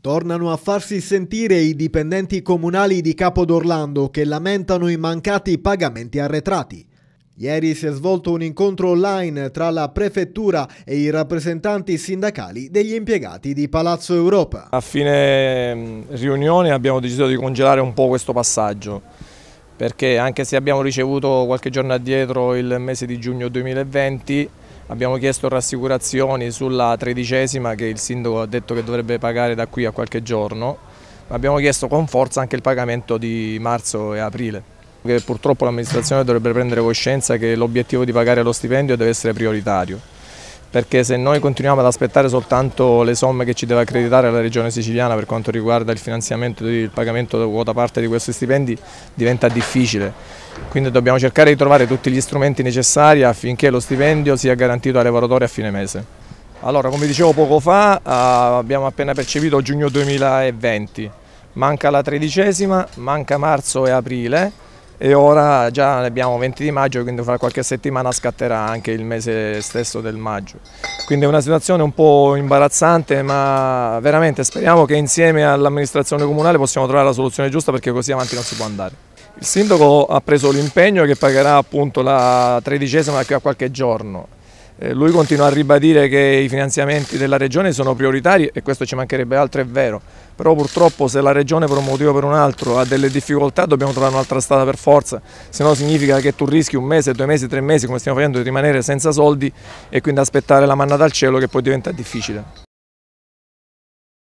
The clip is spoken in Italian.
Tornano a farsi sentire i dipendenti comunali di Capo d'Orlando che lamentano i mancati pagamenti arretrati. Ieri si è svolto un incontro online tra la prefettura e i rappresentanti sindacali degli impiegati di Palazzo Europa. A fine mm, riunione abbiamo deciso di congelare un po' questo passaggio perché anche se abbiamo ricevuto qualche giorno addietro il mese di giugno 2020 Abbiamo chiesto rassicurazioni sulla tredicesima che il sindaco ha detto che dovrebbe pagare da qui a qualche giorno. Abbiamo chiesto con forza anche il pagamento di marzo e aprile. Che purtroppo l'amministrazione dovrebbe prendere coscienza che l'obiettivo di pagare lo stipendio deve essere prioritario perché se noi continuiamo ad aspettare soltanto le somme che ci deve accreditare la Regione Siciliana per quanto riguarda il finanziamento e il pagamento da quota parte di questi stipendi diventa difficile. Quindi dobbiamo cercare di trovare tutti gli strumenti necessari affinché lo stipendio sia garantito ai lavoratori a fine mese. Allora, come dicevo poco fa, ah, abbiamo appena percepito giugno 2020, manca la tredicesima, manca marzo e aprile, e ora già abbiamo 20 di maggio, quindi fra qualche settimana scatterà anche il mese stesso del maggio. Quindi è una situazione un po' imbarazzante, ma veramente speriamo che insieme all'amministrazione comunale possiamo trovare la soluzione giusta perché così avanti non si può andare. Il sindaco ha preso l'impegno che pagherà appunto la tredicesima da qui a qualche giorno eh, lui continua a ribadire che i finanziamenti della Regione sono prioritari e questo ci mancherebbe altro, è vero, però purtroppo se la Regione per un motivo o per un altro ha delle difficoltà dobbiamo trovare un'altra strada per forza, se no significa che tu rischi un mese, due mesi, tre mesi come stiamo facendo di rimanere senza soldi e quindi aspettare la manna dal cielo che poi diventa difficile.